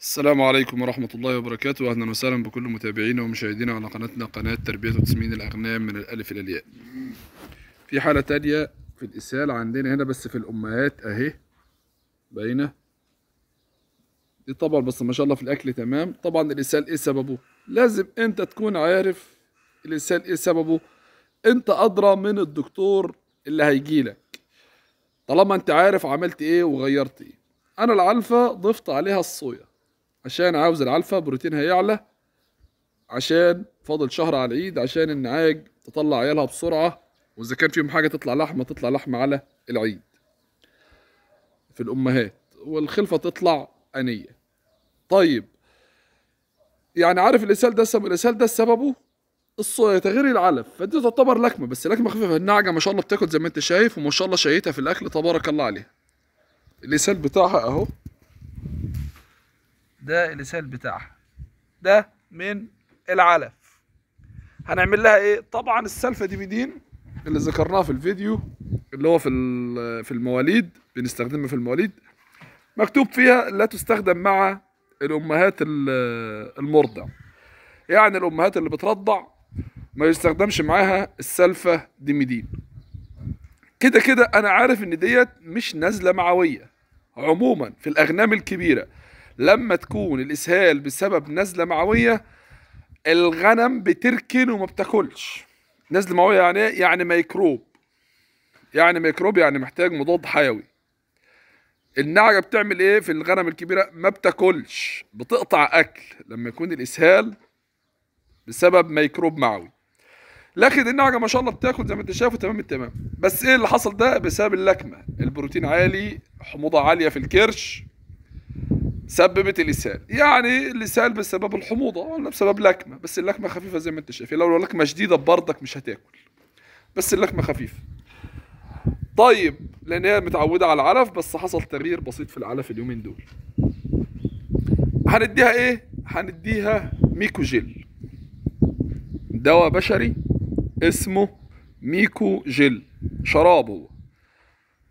السلام عليكم ورحمة الله وبركاته أهلا وسهلا بكل متابعينا ومشاهدينا على قناتنا قناة تربية وتسمين الأغنام من الألف إلى الياء في حالة تانية في الإسهال عندنا هنا بس في الأمهات أهي باينة دي طبعا بس ما شاء الله في الأكل تمام طبعا الإسهال إيه سببه لازم أنت تكون عارف الإسهال إيه سببه أنت أدرى من الدكتور اللي هيجيلك طالما أنت عارف عملت إيه وغيرت إيه أنا العلفة ضفت عليها الصويا عشان عاوز العلفة بروتين هيعلى عشان فاضل شهر على العيد عشان النعاج تطلع عيالها بسرعة وإذا كان فيهم حاجة تطلع لحمة تطلع لحمة على العيد في الأمهات والخلفة تطلع أنية طيب يعني عارف الإسهال ده سبب الإسهال ده سببه تغيير العلف فدي تعتبر لكمة بس لكمة خفيفة النعجة ما شاء الله بتاكل زي ما أنت شايف وما شاء الله شايتها في الأكل تبارك الله عليها الإسهال بتاعها أهو ده اللسان بتاعها ده من العلف هنعمل لها ايه طبعا السلفه دي بدين اللي ذكرناه في الفيديو اللي هو في في المواليد بنستخدمها في المواليد مكتوب فيها لا تستخدم مع الامهات المرضع يعني الامهات اللي بترضع ما يستخدمش معاها السلفة ديميدين كده كده انا عارف ان ديت مش نازلة معوية عموما في الاغنام الكبيرة لما تكون الاسهال بسبب نزله معويه الغنم بتركن وما بتاكلش نزله معويه يعني ايه يعني ميكروب يعني ميكروب يعني محتاج مضاد حيوي النعجه بتعمل ايه في الغنم الكبيره ما بتاكلش بتقطع اكل لما يكون الاسهال بسبب ميكروب معوي لكن النعجه ما شاء الله بتاكل زي ما انت شايفه تمام التمام بس ايه اللي حصل ده بسبب اللكمه البروتين عالي حموضه عاليه في الكرش سببت الاسهال يعني الاسهال بسبب الحموضه ولا بسبب لكمه بس اللكمه خفيفه زي ما انت شايف يعني لو لكمه شديده برضك مش هتاكل بس اللكمه خفيفه طيب لان هي متعوده على العلف بس حصل تغيير بسيط في العلف اليومين دول هنديها ايه هنديها جيل دواء بشري اسمه ميكوجيل شراب هو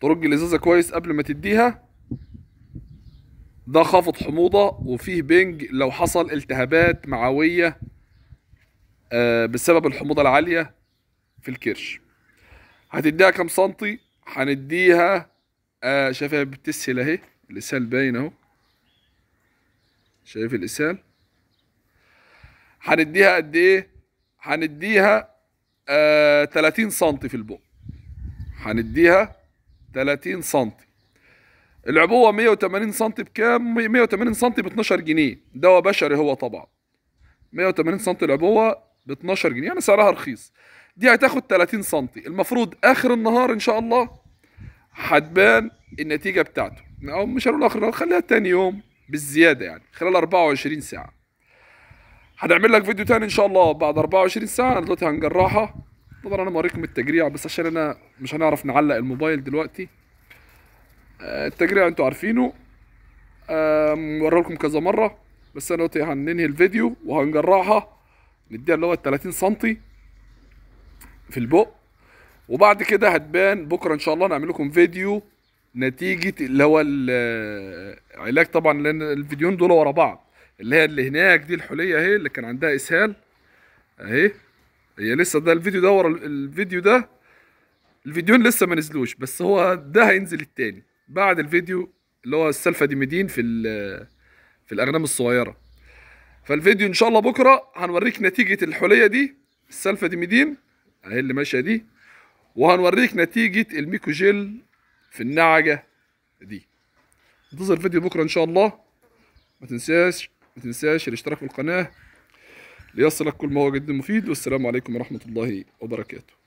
ترج الازازه كويس قبل ما تديها ده خافض حموضة وفيه بنج لو حصل التهابات معوية آه، بسبب الحموضة العالية في الكرش هتديها كام سنتي هنديها آه، شايفها إيه؟ بتسهل اهي إيه؟ الاسهال باين اهو شايف الاسهال هنديها قد ايه هنديها آه 30 سنتي في البق هنديها 30 سنتي العبوه 180 سم بكام 180 سم ب 12 جنيه دواء بشري هو طبعا 180 سم العبوه ب 12 جنيه يعني سعرها رخيص دي هتاخد 30 سم المفروض اخر النهار ان شاء الله هتبان النتيجه بتاعته او مش هنقول اخر النهار خليها تاني يوم بالزياده يعني خلال 24 ساعه هنعمل لك فيديو تاني ان شاء الله بعد 24 ساعه انا دلوقتي هنجرحها طبعا انا موريكم التجريع بس عشان انا مش هنعرف نعلق الموبايل دلوقتي التجريع انتوا عارفينه موريه كذا مره بس انا دلوقتي هننهي الفيديو وهنجرعها نديها اللي هو 30 سم في البق وبعد كده هتبان بكره ان شاء الله نعمل لكم فيديو نتيجه اللي هو العلاج آه، طبعا لان الفيديوهين دول ورا بعض اللي هي اللي هناك دي الحليه اهي اللي كان عندها اسهال اهي هي لسه ده الفيديو ده ورا الفيديو ده الفيديوين لسه ما نزلوش بس هو ده هينزل التاني بعد الفيديو اللي هو السلفة دي ميدين في في الاغنام الصغيره فالفيديو ان شاء الله بكره هنوريك نتيجه الحليه دي السلفة دي ميدين اهي اللي ماشيه دي وهنوريك نتيجه الميكوجيل في النعجه دي انتظر الفيديو بكره ان شاء الله ما تنساش ما تنساش الاشتراك في القناه ليصلك كل ما هو جد مفيد والسلام عليكم ورحمه الله وبركاته